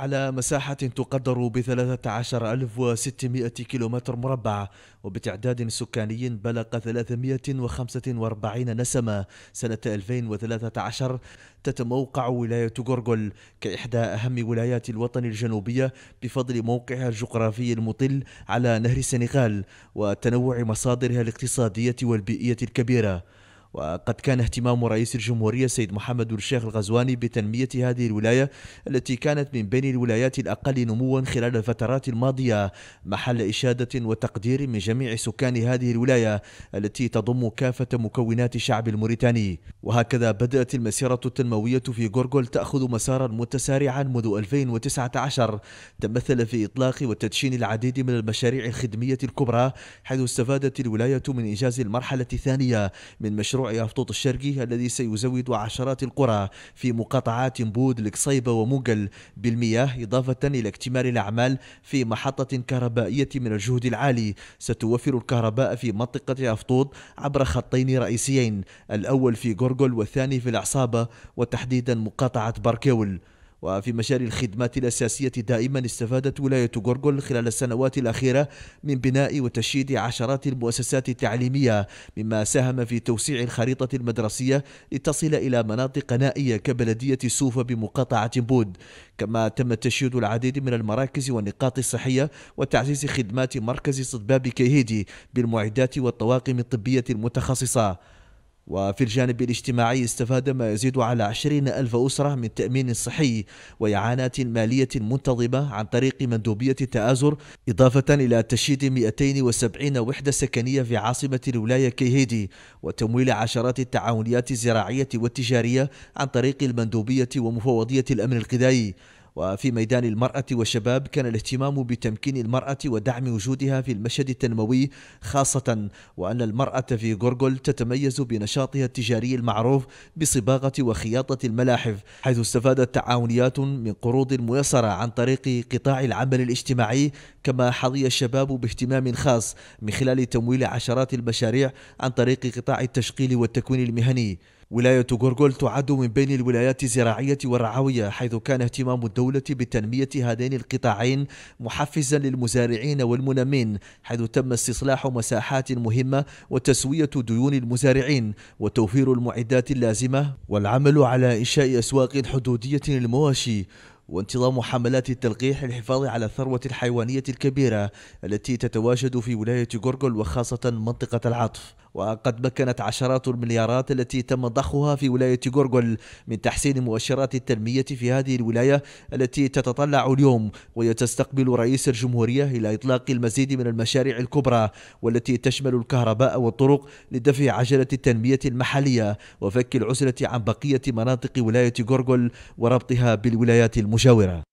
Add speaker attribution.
Speaker 1: على مساحة تقدر ب 13600 كيلومتر مربع وبتعداد سكاني بلغ 345 نسمة سنة 2013 تتموقع ولاية غورغول كإحدى أهم ولايات الوطن الجنوبية بفضل موقعها الجغرافي المطل على نهر السنغال وتنوع مصادرها الاقتصادية والبيئية الكبيرة وقد كان اهتمام رئيس الجمهورية السيد محمد الشيخ الغزواني بتنمية هذه الولاية التي كانت من بين الولايات الأقل نموا خلال الفترات الماضية محل إشادة وتقدير من جميع سكان هذه الولاية التي تضم كافة مكونات الشعب الموريتاني وهكذا بدأت المسيرة التنموية في غورغول تأخذ مسارا متسارعا منذ 2019 تمثل في إطلاق وتدشين العديد من المشاريع الخدمية الكبرى حيث استفادت الولاية من إنجاز المرحلة الثانية من مشروع مشروع يافطوط الشرقي الذي سيزود عشرات القرى في مقاطعات بود القصيبة وموغل بالمياه إضافة إلى اكتمال الأعمال في محطة كهربائية من الجهد العالي ستوفر الكهرباء في منطقة يافطوط عبر خطين رئيسيين الأول في غورغول والثاني في العصابة وتحديدا مقاطعة باركيول وفي مجال الخدمات الأساسية دائما استفادت ولاية غورغول خلال السنوات الأخيرة من بناء وتشييد عشرات المؤسسات التعليمية مما ساهم في توسيع الخريطة المدرسية لتصل إلى مناطق نائية كبلدية سوفا بمقاطعة بود كما تم تشييد العديد من المراكز والنقاط الصحية وتعزيز خدمات مركز صدباب كيهيدي بالمعدات والطواقم الطبية المتخصصة وفي الجانب الاجتماعي استفاد ما يزيد على 20 ألف أسرة من تأمين صحي وإعانات مالية منتظمة عن طريق مندوبية التآزر إضافة إلى تشييد 270 وحدة سكنية في عاصمة الولاية كيهيدي وتمويل عشرات التعاونيات الزراعية والتجارية عن طريق المندوبية ومفوضية الأمن الغذائي وفي ميدان المرأة والشباب كان الاهتمام بتمكين المرأة ودعم وجودها في المشهد التنموي خاصة وأن المرأة في غورغول تتميز بنشاطها التجاري المعروف بصباغة وخياطة الملاحف حيث استفادت تعاونيات من قروض ميسرة عن طريق قطاع العمل الاجتماعي كما حظي الشباب باهتمام خاص من خلال تمويل عشرات المشاريع عن طريق قطاع التشغيل والتكوين المهني ولاية غورغول تعد من بين الولايات الزراعية والرعوية حيث كان اهتمام الدولة بتنمية هذين القطاعين محفزا للمزارعين والمنمين حيث تم استصلاح مساحات مهمة وتسوية ديون المزارعين وتوفير المعدات اللازمة والعمل على إنشاء أسواق حدودية للمواشي وانتظام حملات التلقيح للحفاظ على الثروة الحيوانية الكبيرة التي تتواجد في ولاية غورغول وخاصة منطقة العطف وقد مكنت عشرات المليارات التي تم ضخها في ولاية غورغول من تحسين مؤشرات التنمية في هذه الولاية التي تتطلع اليوم ويتستقبل رئيس الجمهورية إلى إطلاق المزيد من المشاريع الكبرى والتي تشمل الكهرباء والطرق لدفع عجلة التنمية المحلية وفك العزلة عن بقية مناطق ولاية غورغول وربطها بالولايات المجاورة